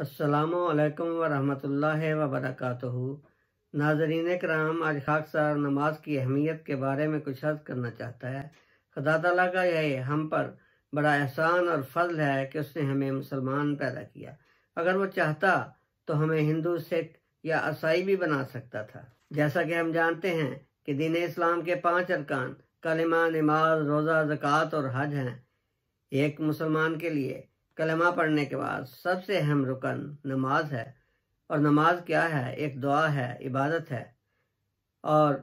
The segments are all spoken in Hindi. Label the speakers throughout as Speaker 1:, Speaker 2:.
Speaker 1: असलकम वरहमल वबरक नाजरीन कराम आज खाकसार नमाज की अहमियत के बारे में कुछ हर्ज़ करना चाहता है खुदा तला का यह हम पर बड़ा एहसान और फजल है कि उसने हमें मुसलमान पैदा किया अगर वो चाहता तो हमें हिंदू सिख या ईसाई भी बना सकता था जैसा कि हम जानते हैं कि दीन इस्लाम के पांच अरकान कलिमा नमाज रोज़ा ज़क़़त और हज हैं एक मुसलमान के लिए कलमा पढ़ने के बाद सबसे अहम रुकन नमाज है और नमाज क्या है एक दुआ है इबादत है और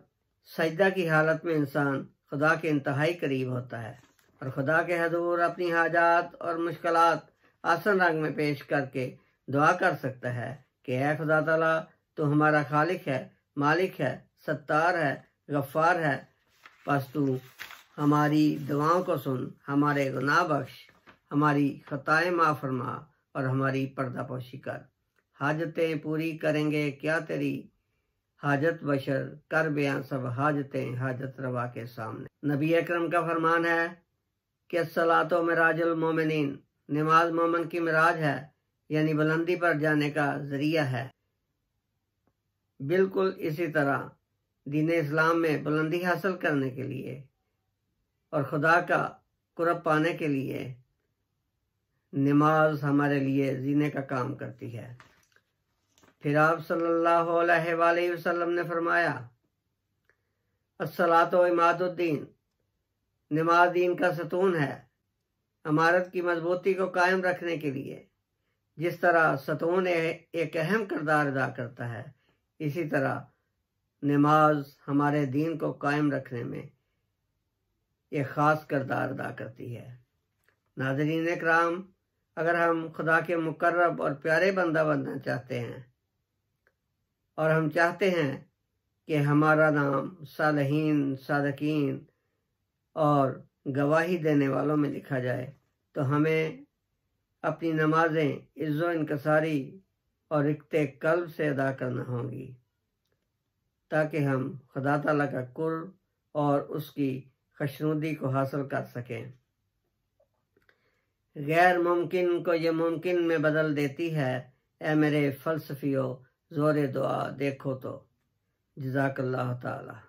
Speaker 1: सजदा की हालत में इंसान खुदा के इंतहाई करीब होता है और खुदा के हजूर अपनी हाजात और मुश्किल आसन रंग में पेश करके दुआ कर सकता है कि ए खुदा तला तो हमारा खालिक है मालिक है सत्तार है गफ्फार है बस तू हमारी दुआओं को सुन हमारे गुनाह बख्श हमारी खताएं माफ़ फरमा और हमारी पर्दापोशी कर हाजतें पूरी करेंगे क्या तेरी हाजत बशर कर बयां सब हाजतें हाजत रवा के सामने नबी अकरम का फरमान है कि सलात मराजल मोमिन नमाज मोमन की मराज है यानी बुलंदी पर जाने का जरिया है बिल्कुल इसी तरह दीन इस्लाम में बुलंदी हासिल करने के लिए और खुदा का कुरब पाने के लिए नमाज हमारे लिए जीने का काम करती है फिर आप सल्लल्लाहु अलैहि वसल्लम ने फरमाया असलात इमादुद्दीन नमाज दीन का सतून है इमारत की मजबूती को कायम रखने के लिए जिस तरह सतून एक अहम किरदार अदा करता है इसी तरह नमाज हमारे दीन को कायम रखने में एक ख़ास किरदार अदा करती है नाजरीन कराम अगर हम खुदा के मुकर्रब और प्यारे बंदा बनना चाहते हैं और हम चाहते हैं कि हमारा नाम सालहीन सादकीन और गवाही देने वालों में लिखा जाए तो हमें अपनी नमाजें इज्जो इनकसारी और इकते कल्ब से अदा करना होंगी ताकि हम खुदा तला का कुर और उसकी खशनुदी को हासिल कर सकें गैर मुमकिन को ये मुमकिन में बदल देती है ए मेरे फलसफियो जोर दुआ देखो तो जजाकल्ला ताला